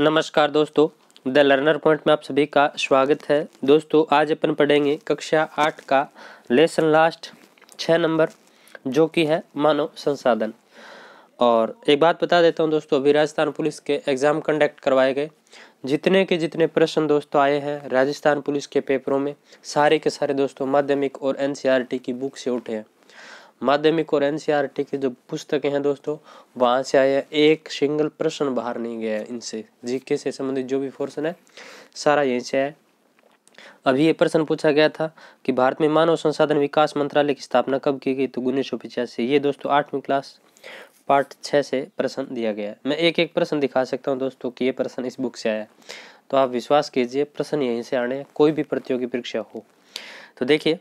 नमस्कार दोस्तों the learner point में आप सभी का स्वागत है दोस्तों आज अपन पढ़ेंगे कक्षा आठ का लेसन लास्ट छः नंबर जो कि है मानव संसाधन और एक बात बता देता हूं दोस्तों अभी राजस्थान पुलिस के एग्ज़ाम कंडक्ट करवाए गए जितने के जितने प्रश्न दोस्तों आए हैं राजस्थान पुलिस के पेपरों में सारे के सारे दोस्तों माध्यमिक और एन की बुक से उठे हैं माध्यमिक और एनसीईआरटी की जो पुस्तकें हैं दोस्तों वहाँ से आया एक सिंगल प्रश्न बाहर नहीं गया है इनसे जीके से संबंधित जो भी फोर्सन है सारा यहीं से आया अभी ये प्रश्न पूछा गया था कि भारत में मानव संसाधन विकास मंत्रालय की स्थापना कब की गई तो उन्नीस सौ पिचासी ये दोस्तों आठवीं क्लास पार्ट छः से प्रश्न दिया गया है मैं एक एक प्रश्न दिखा सकता हूँ दोस्तों कि ये प्रश्न इस बुक से आया है तो आप विश्वास कीजिए प्रश्न यहीं से आने कोई भी प्रतियोगी परीक्षा हो तो देखिए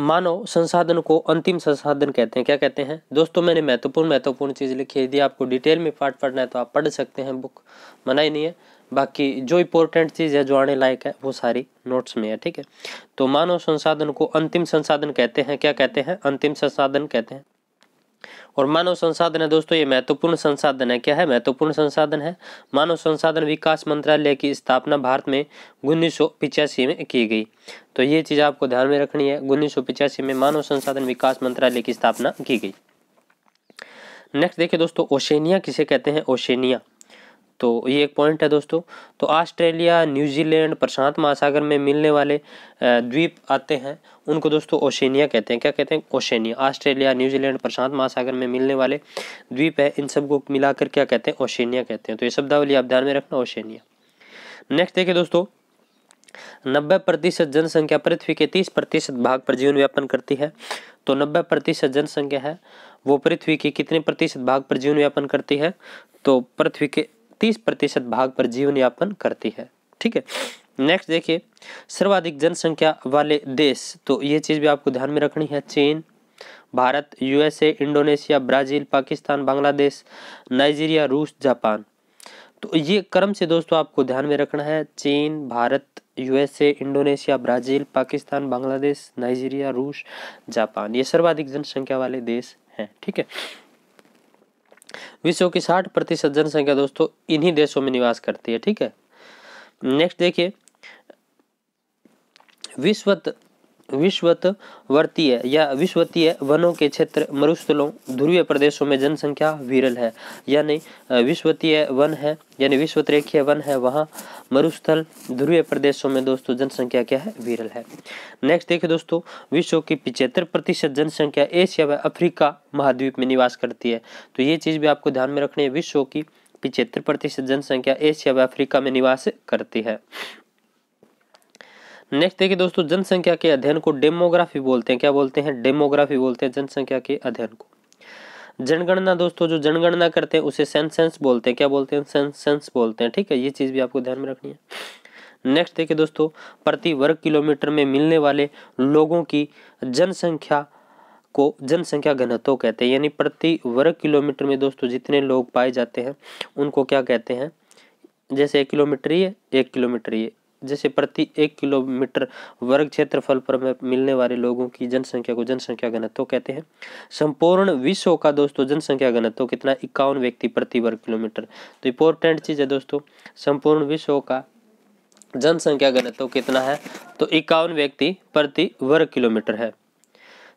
मानव संसाधन को अंतिम संसाधन कहते हैं क्या कहते हैं दोस्तों मैंने महत्वपूर्ण महत्वपूर्ण चीज़ लिखी है यदि आपको डिटेल में पाठ पढ़ना है तो आप पढ़ सकते हैं बुक मना ही नहीं है बाकी जो इंपॉर्टेंट चीज़ है जो आने लायक है वो सारी नोट्स में है ठीक है तो मानव संसाधन को अंतिम संसाधन कहते हैं क्या कहते हैं अंतिम संसाधन कहते हैं और मानव संसाधन है दोस्तों ये महत्वपूर्ण संसाधन है क्या है महत्वपूर्ण संसाधन है मानव संसाधन विकास मंत्रालय की स्थापना भारत में उन्नीस में की गई तो ये चीज़ आपको ध्यान में रखनी है उन्नीस में मानव संसाधन विकास मंत्रालय की स्थापना की गई नेक्स्ट देखिए दोस्तों ओशेनिया किसे कहते हैं ओशेनिया तो ये एक पॉइंट है दोस्तों तो ऑस्ट्रेलिया न्यूजीलैंड प्रशांत महासागर में मिलने वाले द्वीप आते हैं उनको दोस्तों ओशेनिया कहते हैं क्या कहते हैं ओशेनिया ऑस्ट्रेलिया न्यूजीलैंड प्रशांत महासागर में मिलने वाले द्वीप है इन सबको मिलाकर क्या कहते हैं ओशेनिया कहते हैं तो ये शब्दावली आप ध्यान में रखना ओशनिया नेक्स्ट देखिए दोस्तों नब्बे प्रतिशत जनसंख्या पृथ्वी के तीस प्रतिशत भाग पर जीवन व्यापन करती है तो नब्बे प्रतिशत जनसंख्या है वो पृथ्वी के कितने प्रतिशत भाग पर जीवन व्यापन करती है तो पृथ्वी के तीस प्रतिशत भाग पर जीवन यापन करती है ठीक है नेक्स्ट देखिए सर्वाधिक जनसंख्या वाले देश तो ये चीज़ भी आपको ध्यान में रखनी है चीन Bharat USA Indonesia Brazil Pakistan Bangladesh Nigeria रूस जापान तो ये क्रम से दोस्तों आपको ध्यान में रखना है चीन Bharat USA Indonesia Brazil Pakistan Bangladesh Nigeria रूस जापान ये सर्वाधिक जनसंख्या वाले देश हैं ठीक है विश्व की साठ प्रतिशत जनसंख्या दोस्तों इन्हीं देशों में निवास करती है ठीक है नेक्स्ट देखिए विश्व वर्तीय या विश्वतीय वनों के क्षेत्र मरुस्थलों ध्रुवीय प्रदेशों में जनसंख्या विरल है यानी विश्वतीय वन है यानी विश्वतरेखीय वन है वहाँ मरुस्थल ध्रुवीय प्रदेशों में दोस्तों जनसंख्या क्या है विरल है नेक्स्ट देखिए दोस्तों विश्व की पिछहत्तर प्रतिशत जनसंख्या एशिया व अफ्रीका महाद्वीप में निवास करती है तो ये चीज़ भी आपको ध्यान में रखनी है विश्व की पिछहत्तर प्रतिशत जनसंख्या एशिया व अफ्रीका में निवास करती है नेक्स्ट देखिए दोस्तों जनसंख्या के अध्ययन को डेमोग्राफी बोलते हैं क्या बोलते हैं डेमोग्राफी बोलते हैं जनसंख्या के अध्ययन को जनगणना दोस्तों जो जनगणना करते हैं उसे सेंसेंस बोलते हैं क्या बोलते हैं सेंसेंस बोलते हैं ठीक है ये चीज़ भी आपको ध्यान में रखनी है नेक्स्ट देखिए दोस्तों प्रति वर्ग किलोमीटर में मिलने वाले लोगों की जनसंख्या को जनसंख्या घनत्व कहते हैं यानी प्रति वर्ग किलोमीटर में दोस्तों जितने लोग पाए जाते हैं उनको क्या कहते हैं जैसे एक किलोमीटर ये एक किलोमीटर ये जैसे प्रति एक किलोमीटर वर्ग क्षेत्रफल पर मिलने वाले लोगों की जनसंख्या को जनसंख्या घनत्व कहते हैं संपूर्ण विश्व का दोस्तों जनसंख्या घनत्व कितना इक्यावन व्यक्ति प्रति वर्ग किलोमीटर तो इंपॉर्टेंट चीज़ है दोस्तों संपूर्ण विश्व का जनसंख्या घनत्व कितना है तो इक्यावन व्यक्ति प्रति वर्ग किलोमीटर है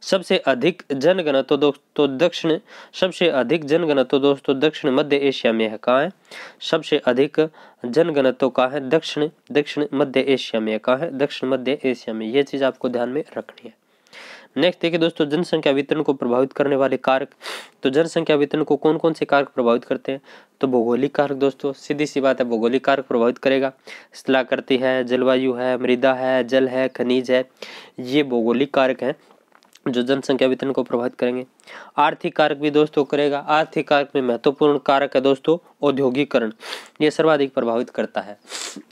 सबसे अधिक जनगणना तो दोस्तों दक्षिण सबसे अधिक जनगणना तो दोस्तों दक्षिण मध्य एशिया में है कहाँ है सबसे अधिक जनगणना तो कहाँ है दक्षिण दक्षिण मध्य एशिया में कहाँ है दक्षिण मध्य एशिया में ये चीज़ आपको ध्यान में रखनी है नेक्स्ट देखिए दोस्तों जनसंख्या वितरण को प्रभावित करने वाले कारक तो जनसंख्या वितरण को कौन कौन से कारक प्रभावित करते हैं तो भौगोलिक कारक दोस्तों सीधी सी बात है भौगोलिक कारक प्रभावित करेगा स्थलाकृति है जलवायु है मृदा है जल है खनिज है ये भौगोलिक कारक हैं जो जनसंख्या वितरण को प्रभावित करेंगे आर्थिक कारक भी दोस्तों करेगा आर्थिक कारक में महत्वपूर्ण कारक है दोस्तों औद्योगिकरण ये सर्वाधिक प्रभावित करता है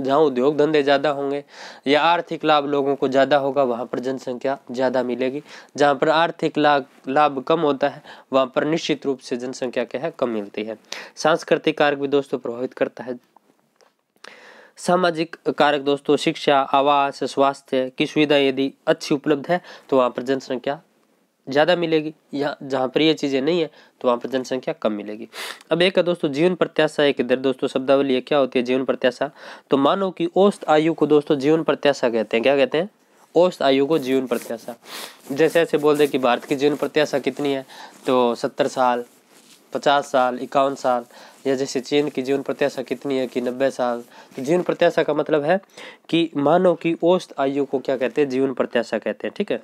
जहाँ उद्योग धंधे ज़्यादा होंगे या आर्थिक लाभ लोगों को ज़्यादा होगा वहाँ पर जनसंख्या ज़्यादा मिलेगी जहाँ पर आर्थिक लाभ लाभ कम होता है वहाँ पर निश्चित रूप से जनसंख्या क्या है कम मिलती है सांस्कृतिक कारक भी दोस्तों प्रभावित करता है सामाजिक कारक दोस्तों शिक्षा आवास स्वास्थ्य की सुविधा यदि अच्छी उपलब्ध है तो वहाँ पर जनसंख्या ज़्यादा मिलेगी यहाँ जहाँ पर ये चीज़ें नहीं है तो वहाँ पर जनसंख्या कम मिलेगी अब एक है दोस्तों जीवन प्रत्याशा एक इधर दोस्तों शब्दावली है क्या होती है जीवन प्रत्याशा तो मानव की औस्त आयु को दोस्तों जीवन प्रत्याशा कहते हैं क्या कहते हैं औस्त आयु को जीवन प्रत्याशा जैसे ऐसे बोल दे कि भारत की जीवन प्रत्याशा कितनी है तो सत्तर साल पचास साल इक्यावन साल या जैसे चीन की जीवन प्रत्याशा कितनी है कि नब्बे साल तो जीवन प्रत्याशा का मतलब है कि मानव की औसत आयु को क्या कहते हैं जीवन प्रत्याशा कहते हैं ठीक है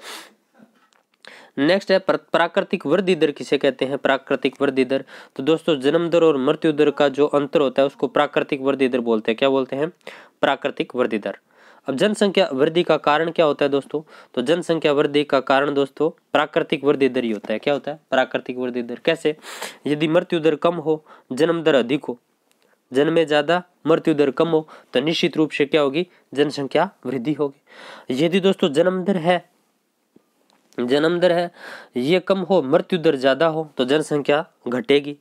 नेक्स्ट है प्राकृतिक वृद्धि दर किसे कहते हैं प्राकृतिक वृद्धि दर तो दोस्तों जन्म दर और मृत्यु दर का जो अंतर होता है उसको प्राकृतिक वृद्धि दर बोलते हैं क्या बोलते हैं प्राकृतिक वृद्धि दर अब जनसंख्या वृद्धि का कारण क्या होता है दोस्तों तो जनसंख्या वृद्धि का कारण दोस्तों प्राकृतिक वृद्धि दर ही होता है क्या होता है प्राकृतिक वृद्धि दर कैसे यदि मृत्यु दर कम हो जन्म दर अधिक हो जन्मे ज़्यादा मृत्यु दर कम हो तो निश्चित रूप से क्या होगी जनसंख्या वृद्धि होगी यदि दोस्तों जन्म दर है जन्म दर है ये कम हो मृत्यु दर ज़्यादा हो तो जनसंख्या घटेगी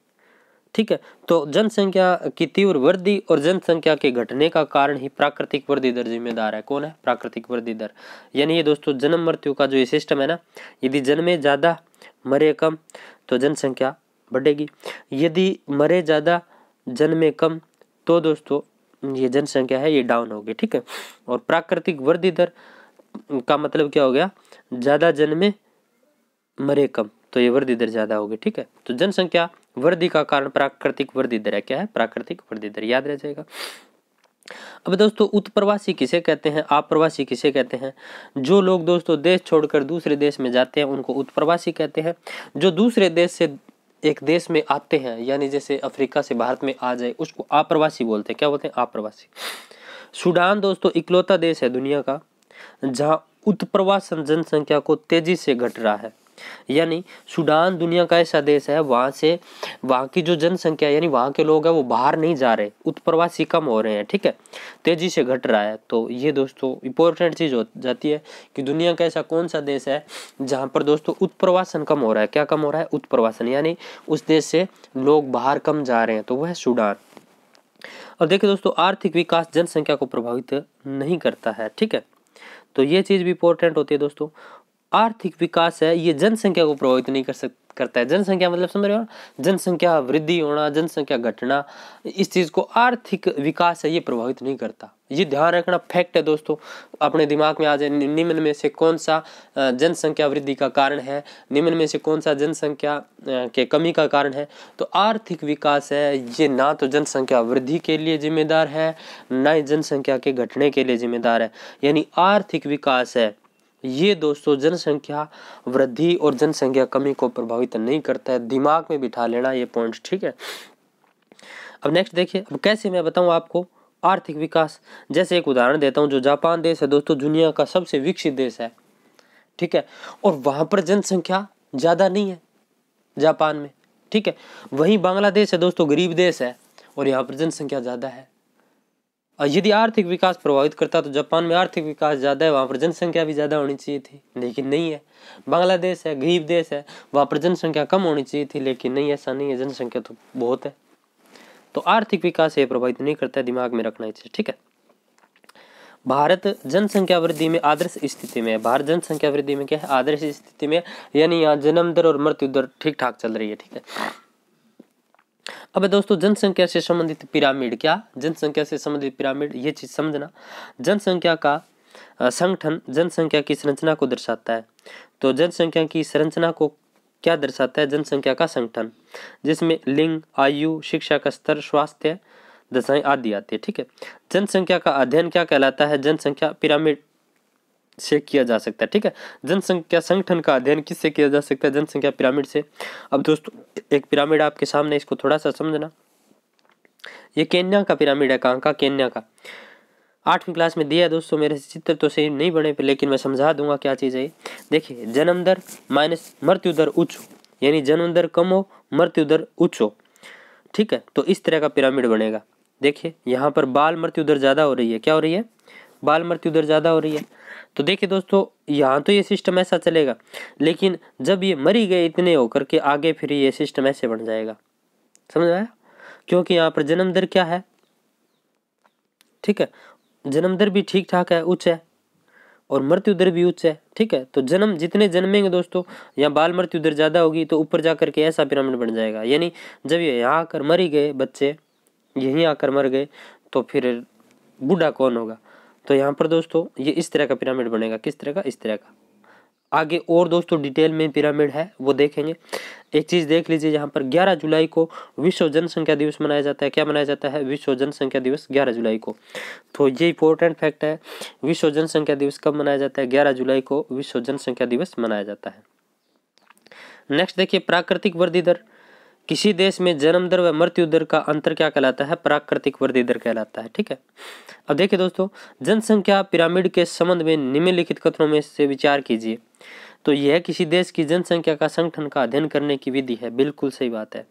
ठीक है तो जनसंख्या की तीव्र वृद्धि और जनसंख्या के घटने का कारण ही प्राकृतिक वृद्धि दर जिम्मेदार है कौन है प्राकृतिक वृद्धि दर यानी ये दोस्तों जन्म मृत्यु का जो ये सिस्टम है ना यदि जन्मे ज़्यादा मरे कम तो जनसंख्या बढ़ेगी यदि मरे ज़्यादा जन्मे कम तो दोस्तों ये जनसंख्या है ये डाउन होगी ठीक है और प्राकृतिक वृद्धि दर का मतलब क्या हो गया ज़्यादा जन्मे मरे कम तो ये वृद्धि दर ज़्यादा होगी ठीक है तो जनसंख्या वृद्धि का कारण प्राकृतिक वृद्धि दर है क्या है प्राकृतिक वृद्धि दर याद रह जाएगा अब दोस्तों उत्प्रवासी किसे कहते हैं आप्रवासी किसे कहते हैं जो लोग दोस्तों देश छोड़कर दूसरे देश में जाते हैं उनको उत्प्रवासी कहते हैं जो दूसरे देश से एक देश में आते हैं यानी जैसे अफ्रीका से भारत में आ जाए उसको आप्रवासी बोलते हैं क्या बोलते हैं आप्रवासी सूडान दोस्तों इकलौता देश है दुनिया का जहाँ उत्प्रवासन जनसंख्या को तेजी से घट रहा है यानी सूडान दुनिया का ऐसा देश है वहाँ से वहाँ की जो जनसंख्या यानी वहाँ के लोग हैं वो बाहर नहीं जा रहे उत्प्रवासी कम हो रहे हैं ठीक है तेज़ी से घट रहा है तो ये दोस्तों इंपॉर्टेंट चीज़ हो जाती है कि दुनिया का ऐसा कौन सा देश है जहाँ पर दोस्तों उत्प्रवासन कम हो रहा है क्या कम हो रहा है उत्प्रवासन यानी उस देश से लोग बाहर कम जा रहे हैं तो वह है सूडान और देखिए दोस्तों आर्थिक विकास जनसंख्या को प्रभावित नहीं करता है ठीक है तो ये चीज़ भी इंपॉर्टेंट होती है दोस्तों आर्थिक विकास है ये जनसंख्या को प्रभावित नहीं कर सक करता है जनसंख्या मतलब समझ रहे हो जनसंख्या वृद्धि होना जनसंख्या घटना इस चीज़ को आर्थिक विकास है ये प्रभावित नहीं करता ये ध्यान रखना फैक्ट है दोस्तों अपने दिमाग में आ जाए निम्न में से कौन सा जनसंख्या वृद्धि का कारण है निम्न में से कौन सा जनसंख्या के कमी का कारण है तो आर्थिक विकास है ये ना तो जनसंख्या वृद्धि के लिए जिम्मेदार है ना ही जनसंख्या के घटने के लिए जिम्मेदार है यानी आर्थिक विकास है ये दोस्तों जनसंख्या वृद्धि और जनसंख्या कमी को प्रभावित नहीं करता है दिमाग में बिठा लेना ये पॉइंट ठीक है अब नेक्स्ट देखिए अब कैसे मैं बताऊं आपको आर्थिक विकास जैसे एक उदाहरण देता हूं जो जापान देश है दोस्तों दुनिया का सबसे विकसित देश है ठीक है और वहाँ पर जनसंख्या ज़्यादा नहीं है जापान में ठीक है वहीं बांग्लादेश है दोस्तों गरीब देश है और यहाँ पर जनसंख्या ज़्यादा है यदि आर्थिक विकास प्रभावित करता तो जापान में आर्थिक विकास ज़्यादा है वहाँ पर जनसंख्या भी ज़्यादा होनी चाहिए थी लेकिन नहीं है बांग्लादेश है गरीब देश है वहाँ पर जनसंख्या कम होनी चाहिए थी लेकिन नहीं ऐसा नहीं है जनसंख्या तो बहुत है तो आर्थिक विकास ये प्रभावित नहीं करता दिमाग में रखना चाहिए ठीक है भारत जनसंख्या वृद्धि में आदर्श स्थिति में है भारत जनसंख्या वृद्धि में क्या है आदर्श स्थिति में यानी यहाँ जन्म दर और मृत्यु दर ठीक ठाक चल रही है ठीक है अब दोस्तों जनसंख्या से संबंधित पिरामिड क्या जनसंख्या से संबंधित पिरामिड ये चीज़ समझना जनसंख्या का संगठन जनसंख्या की संरचना को दर्शाता है तो जनसंख्या की संरचना को क्या दर्शाता है जनसंख्या का संगठन जिसमें लिंग आयु शिक्षा का स्तर स्वास्थ्य दशाएं आदि आती है ठीक है जनसंख्या का अध्ययन क्या कहलाता है जनसंख्या पिरामिड से किया जा सकता है ठीक है जनसंख्या संगठन का अध्ययन किससे किया जा सकता है जनसंख्या पिरामिड से अब दोस्तों एक पिरामिड आपके सामने इसको थोड़ा सा समझना ये केन्या का पिरामिड है कहाँ का केन्या का आठवीं क्लास में दिया दोस्तों मेरे चित्र तो सही नहीं बने पे लेकिन मैं समझा दूंगा क्या चीज़ है देखिए जन्म दर माइनस मृत्यु दर उच्च हो यानी जन्म दर कम हो मृत्यु दर उच्च हो ठीक है तो इस तरह का पिरामिड बनेगा देखिए यहाँ पर बाल मृत्यु दर ज़्यादा हो रही है क्या हो रही है बाल मृत्यु दर ज़्यादा हो रही है तो देखिए दोस्तों यहाँ तो ये सिस्टम ऐसा चलेगा लेकिन जब ये मरी गए इतने होकर के आगे फिर ये सिस्टम ऐसे बन जाएगा समझ आया क्योंकि यहाँ पर जन्म दर क्या है ठीक है जन्म दर भी ठीक ठाक है उच्च है और मृत्यु दर भी उच्च है ठीक है तो जन्म जितने जन्मेंगे दोस्तों यहाँ बाल मृत्यु दर ज़्यादा होगी तो ऊपर जा करके ऐसा पिरामिड बन जाएगा यानी जब ये यहाँ आकर मरी गए बच्चे यहीं आकर मर गए तो फिर बूढ़ा कौन होगा तो यहाँ पर दोस्तों ये इस तरह का पिरामिड बनेगा किस तरह का इस तरह का आगे और दोस्तों डिटेल में पिरामिड है वो देखेंगे एक चीज़ देख लीजिए यहाँ पर 11 जुलाई को विश्व जनसंख्या दिवस मनाया जाता है क्या मनाया जाता है विश्व जनसंख्या दिवस 11 जुलाई को तो ये इंपॉर्टेंट फैक्ट है विश्व जनसंख्या दिवस कब मनाया जाता है 11 जुलाई को विश्व जनसंख्या दिवस मनाया जाता है नेक्स्ट देखिए प्राकृतिक वृद्धि दर किसी देश में जन्म दर व मृत्यु दर का अंतर क्या कहलाता है प्राकृतिक वृद्धि दर कहलाता है ठीक है अब देखिए दोस्तों जनसंख्या पिरामिड के संबंध में निम्नलिखित कथनों में से विचार कीजिए तो यह किसी देश की जनसंख्या का संगठन का अध्ययन करने की विधि है बिल्कुल सही बात है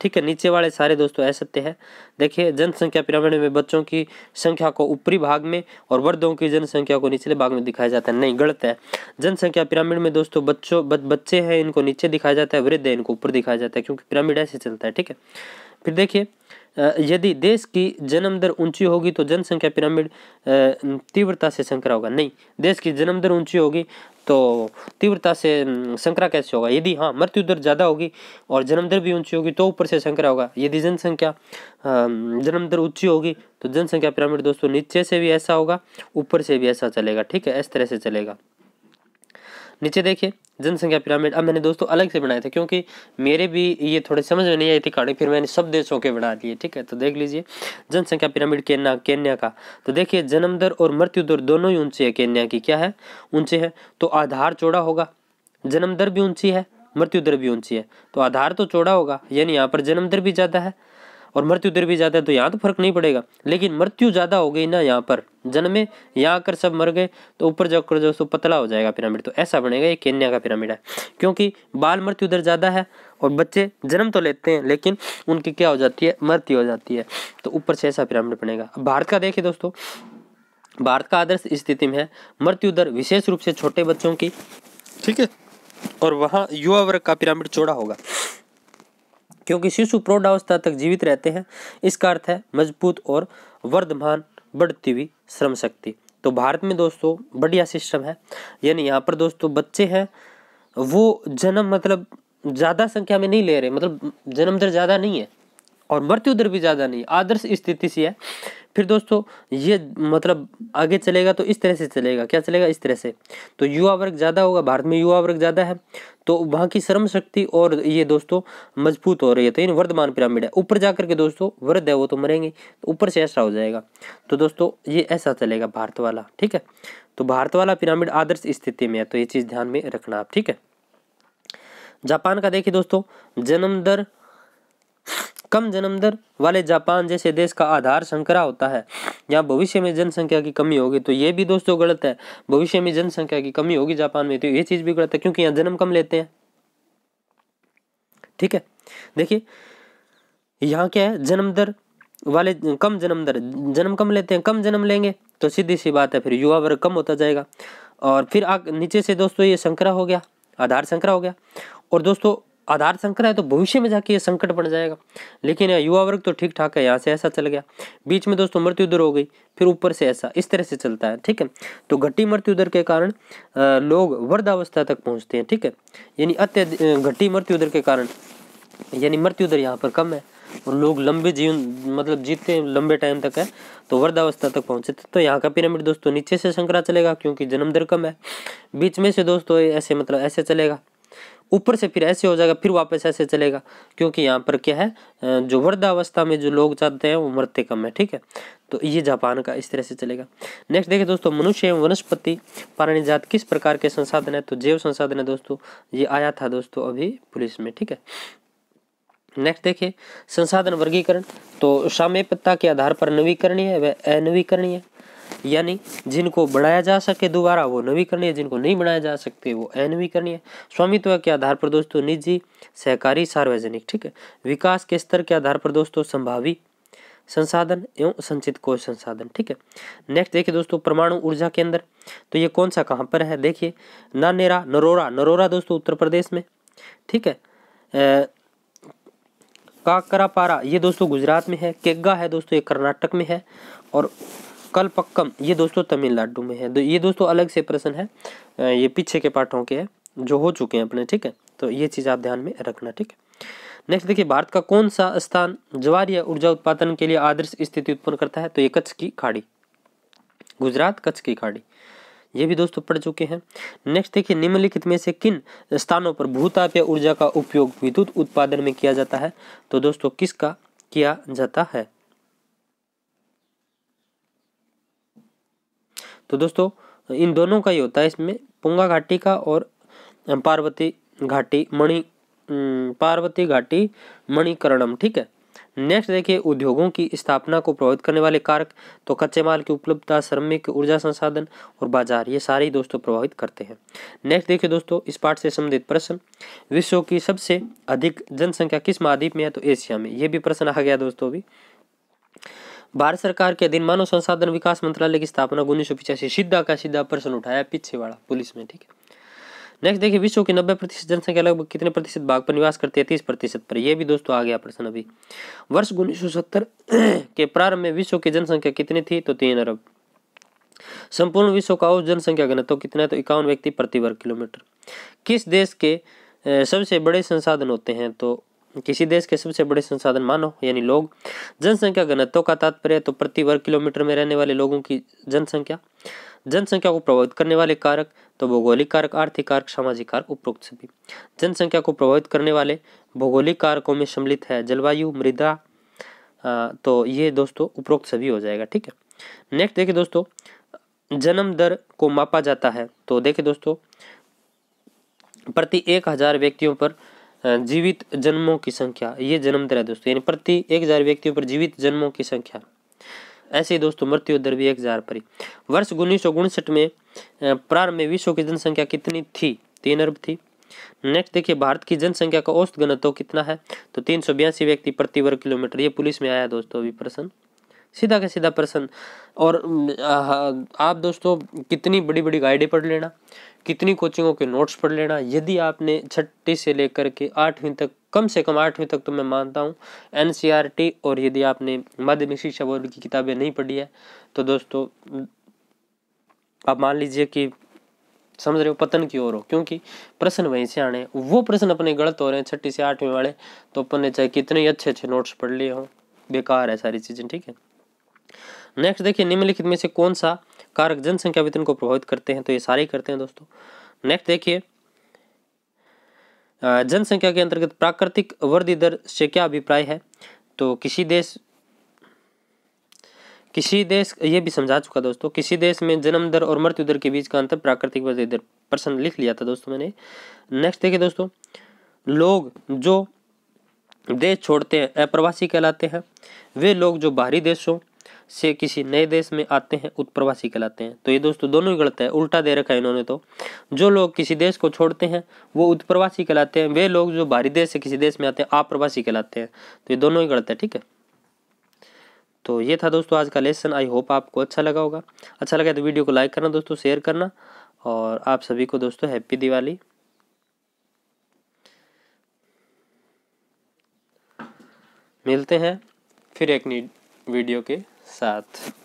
ठीक है नीचे वाले सारे दोस्तों ऐसे सत्य है देखिए जनसंख्या पिरामिड में बच्चों की संख्या को ऊपरी भाग में और वर्दों की जनसंख्या को निचले भाग में दिखाया जाता है नहीं गलत है जनसंख्या पिरामिड में दोस्तों बच्चों ब, बच्चे हैं इनको नीचे दिखाया जाता है वृद्ध है इनको ऊपर दिखाया जाता है क्योंकि पिरामिड ऐसे चलता है ठीक है फिर देखिए यदि देश की जन्म दर ऊंची होगी तो जनसंख्या पिरामिड तीव्रता से संकरा होगा नहीं देश की जन्म दर ऊंची होगी तो तीव्रता से संक्रा कैसे होगा यदि हाँ मृत्यु दर ज़्यादा होगी और जन्म दर भी ऊंची होगी तो ऊपर से संक्रा होगा यदि जनसंख्या जन्म दर ऊंची होगी तो जनसंख्या पिरामिड दोस्तों नीचे से भी ऐसा होगा ऊपर से भी ऐसा चलेगा ठीक है इस तरह से चलेगा नीचे देखिए जनसंख्या पिरामिड अब मैंने दोस्तों अलग से बनाए थे क्योंकि मेरे भी ये थोड़े समझ में नहीं आई थी कहानी फिर मैंने सब देशों के बना दिए ठीक है तो देख लीजिए जनसंख्या पिरामिड केन्या केन्या का तो देखिए जन्म दर और मृत्यु दर दोनों ही ऊंचे है केन्या की क्या है ऊंचे है तो आधार चौड़ा होगा जन्म दर भी ऊंची है मृत्यु दर भी ऊंची है तो आधार तो चौड़ा होगा यानी यहाँ पर जन्म दर भी ज़्यादा है और मृत्यु दर भी ज़्यादा है तो यहाँ तो फर्क नहीं पड़ेगा लेकिन मृत्यु ज़्यादा हो गई ना यहाँ पर जन्मे यहाँ आकर सब मर गए तो ऊपर जाकर जो सो पतला हो जाएगा पिरामिड तो ऐसा बनेगा ये केन्या का पिरामिड है क्योंकि बाल मृत्यु दर ज़्यादा है और बच्चे जन्म तो लेते हैं लेकिन उनकी क्या हो जाती है मृत्यु हो जाती है तो ऊपर से ऐसा पिरामिड बनेगा भारत का देखिए दोस्तों भारत का आदर्श स्थिति में है मृत्यु दर विशेष रूप से छोटे बच्चों की ठीक है और वहाँ युवा वर्ग का पिरामिड चौड़ा होगा क्योंकि शिशु प्रौढ़ावस्था तक जीवित रहते हैं इसका अर्थ है मजबूत और वर्धमान बढ़ती हुई श्रम शक्ति तो भारत में दोस्तों बढ़िया सिस्टम है यानी यहाँ पर दोस्तों बच्चे हैं वो जन्म मतलब ज़्यादा संख्या में नहीं ले रहे मतलब जन्म दर ज़्यादा नहीं है और मृत्यु दर भी ज़्यादा नहीं आदर्श स्थिति सी है फिर दोस्तों ये मतलब आगे चलेगा तो इस तरह से चलेगा क्या चलेगा इस तरह से तो युवा वर्ग ज़्यादा होगा भारत में युवा वर्ग ज़्यादा है तो वहाँ की श्रम शक्ति और ये दोस्तों मजबूत हो रही है तो इन वर्धमान पिरामिड है ऊपर जाकर के दोस्तों वृद्ध है वो तो मरेंगे तो ऊपर से ऐसा हो जाएगा तो दोस्तों ये ऐसा चलेगा भारत वाला ठीक है तो भारत वाला पिरामिड आदर्श स्थिति में है तो ये चीज़ ध्यान में रखना आप ठीक है जापान का देखिए दोस्तों जन्म दर कम जन्म दर वाले जापान जैसे देश का आधार संकरा होता है यहाँ भविष्य में जनसंख्या की कमी होगी तो ये भी दोस्तों गलत है भविष्य में जनसंख्या की कमी होगी जापान में तो ये चीज़ भी गलत है क्योंकि यहाँ जन्म कम लेते हैं ठीक है देखिए यहाँ क्या है जन्म दर वाले कम जन्म दर जन्म कम लेते हैं कम जन्म लेंगे तो सीधी सी बात है फिर युवा वर्ग कम होता जाएगा और फिर आ नीचे से दोस्तों ये संकरा हो गया आधार संकरा हो गया और दोस्तों आधार संकट है तो भविष्य में जाके ये संकट बन जाएगा लेकिन युवा वर्ग तो ठीक ठाक है यहाँ से ऐसा चल गया बीच में दोस्तों मृत्यु दर हो गई फिर ऊपर से ऐसा इस तरह से चलता है ठीक है तो घटी मृत्यु दर के कारण लोग वृद्धावस्था तक पहुँचते हैं ठीक है यानी अत्यधिक घटी मृत्यु दर के कारण यानी मृत्यु दर यहाँ पर कम है और लोग लंबे जीवन मतलब जीते लंबे टाइम तक है तो वृद्धावस्था तक पहुंचे तो यहाँ का पिरामिड दोस्तों नीचे से संकरा चलेगा क्योंकि जन्म दर कम है बीच में से दोस्तों ऐसे मतलब ऐसे चलेगा ऊपर से फिर ऐसे हो जाएगा फिर वापस ऐसे चलेगा क्योंकि यहाँ पर क्या है जो वृद्धावस्था में जो लोग जाते हैं वो मरते कम है ठीक है तो ये जापान का इस तरह से चलेगा नेक्स्ट देखिए दोस्तों मनुष्य एवं वनस्पति जात किस प्रकार के संसाधन है तो जैव संसाधन है दोस्तों ये आया था दोस्तों अभी पुलिस में ठीक है नेक्स्ट देखिए संसाधन वर्गीकरण तो साम्यपत्ता के आधार पर नवीकरणीय व अनवीकरणीय यानी जिनको बढ़ाया जा सके दोबारा वो नवीकरणीय जिनको नहीं बढ़ाया जा सकते वो अनवीकरणीय स्वामित्व तो के आधार पर दोस्तों निजी सहकारी सार्वजनिक ठीक है विकास के स्तर के आधार पर दोस्तों संभावी संसाधन एवं संचित कोष संसाधन ठीक है नेक्स्ट देखिए दोस्तों परमाणु ऊर्जा के अंदर तो ये कौन सा कहाँ पर है देखिए नानेरा नरोरा नरोरा दोस्तों उत्तर प्रदेश में ठीक है काकरापारा ये दोस्तों गुजरात में है केग्गा है दोस्तों ये कर्नाटक में है और कलपक्कम ये दोस्तों तमिलनाडु में है तो ये दोस्तों अलग से प्रश्न है ये पीछे के पाठों के है जो हो चुके हैं अपने ठीक है तो ये चीज़ आप ध्यान में रखना ठीक है नेक्स्ट देखिए भारत का कौन सा स्थान ज्वार या ऊर्जा उत्पादन के लिए आदर्श स्थिति उत्पन्न करता है तो ये कच्छ की खाड़ी गुजरात कच्छ की खाड़ी ये भी दोस्तों पढ़ चुके हैं नेक्स्ट देखिए निम्नलिखित में से किन स्थानों पर भूताप या ऊर्जा का उपयोग विद्युत उत्पादन में किया जाता है तो दोस्तों किसका किया जाता है तो दोस्तों इन दोनों का ही होता है इसमें पुंगा घाटी का और पार्वती घाटी मणि पार्वती घाटी मणिकर्णम ठीक है नेक्स्ट देखिए उद्योगों की स्थापना को प्रभावित करने वाले कारक तो कच्चे माल की उपलब्धता श्रमिक ऊर्जा संसाधन और बाजार ये सारे ही दोस्तों प्रभावित करते हैं नेक्स्ट देखिए दोस्तों इस पाठ से संबंधित प्रश्न विश्व की सबसे अधिक जनसंख्या किस महाद्वीप में है तो एशिया में ये भी प्रश्न आ गया दोस्तों अभी भारत सरकार के अधीन मानव संसाधन विकास मंत्रालय की स्थापना उन्नीस सौ पिछासी सीधा का सीधा प्रश्न उठाया पीछे वाला पुलिस में ठीक है नेक्स्ट देखिए विश्व की नब्बे प्रतिशत जनसंख्या लगभग कितने प्रतिशत भाग पर निवास करती है तीस प्रतिशत पर यह भी दोस्तों आ गया प्रश्न अभी वर्ष उन्नीस के प्रारंभ में विश्व की जनसंख्या कितनी थी तो तीन अरब संपूर्ण विश्व का औसत जनसंख्या घनत्व तो कितना है तो इक्यावन व्यक्ति प्रति वर्ग किलोमीटर किस देश के सबसे बड़े संसाधन होते हैं तो किसी देश के सबसे बड़े संसाधन मानव यानी लोग जनसंख्या घनत्व का तात्पर्य तो प्रति वर्ग किलोमीटर में रहने वाले लोगों की जनसंख्या जनसंख्या को प्रभावित करने वाले कारक तो भौगोलिक कारक आर्थिक कारक सामाजिक कारक उपरोक्त सभी जनसंख्या को प्रभावित करने वाले भौगोलिक कारकों में सम्मिलित है जलवायु मृदा तो ये दोस्तों उपरोक्त सभी हो जाएगा ठीक है नेक्स्ट देखिए दोस्तों जन्म दर को मापा जाता है तो देखिए दोस्तों प्रति एक हजार व्यक्तियों पर जीवित जन्मों की संख्या ये जन्म दर है दोस्तों यानी प्रति एक हजार व्यक्तियों पर जीवित जन्मों की संख्या ऐसे ही दोस्तों मृत्यु दर भी एक हजार पर ही वर्ष उन्नीस सौ में प्रारंभ में विश्व की जनसंख्या कितनी थी तीन अरब थी नेक्स्ट देखिए भारत की जनसंख्या का औसत घनत्व कितना है तो तीन व्यक्ति प्रति वर्ग किलोमीटर ये पुलिस में आया दोस्तों अभी प्रश्न सीधा का सीधा प्रश्न और आप दोस्तों कितनी बड़ी बड़ी गाइडें पढ़ लेना कितनी कोचिंगों के नोट्स पढ़ लेना यदि आपने छठी से लेकर के आठवीं तक कम से कम आठवीं तक तो मैं मानता हूँ एन e और यदि आपने माध्यमिक शिक्षा बोर्ड की किताबें नहीं पढ़ी है तो दोस्तों आप मान लीजिए कि समझ रहे हो पतन की ओर हो क्योंकि प्रश्न वहीं से आने वो प्रश्न अपने गलत हो रहे हैं छठी से आठवीं वाले तो अपन ने चाहे कितने अच्छे अच्छे नोट्स पढ़ लिए हों बेकार है सारी चीज़ें ठीक है नेक्स्ट देखिए निम्नलिखित में से कौन सा कारक जनसंख्या वितरण को प्रभावित करते हैं तो ये सारे करते हैं दोस्तों नेक्स्ट देखिए जनसंख्या के अंतर्गत प्राकृतिक वृद्धि दर से क्या अभिप्राय है तो किसी देश किसी देश ये भी समझा चुका दोस्तों किसी देश में जन्म दर और मृत्यु दर के बीच का अंतर प्राकृतिक वृद्धि दर प्रश्न लिख लिया था दोस्तों मैंने नेक्स्ट देखिए दोस्तों लोग जो देश छोड़ते हैं अप्रवासी कहलाते हैं वे लोग जो बाहरी देशों से किसी नए देश में आते हैं उत्प्रवासी कहलाते हैं तो ये दोस्तों दोनों ही गलत है उल्टा दे रखा है इन्होंने तो जो लोग किसी देश को छोड़ते हैं वो उत्प्रवासी कहलाते हैं वे लोग जो बाहरी देश से किसी देश में आते हैं आप्रवासी कहलाते हैं तो ये दोनों ही गलत है ठीक है तो ये था दोस्तों आज का लेसन आई होप आपको अच्छा लगा होगा अच्छा लगा तो वीडियो को लाइक करना दोस्तों शेयर करना और आप सभी को दोस्तों हैप्पी दिवाली मिलते हैं फिर एक वीडियो के सात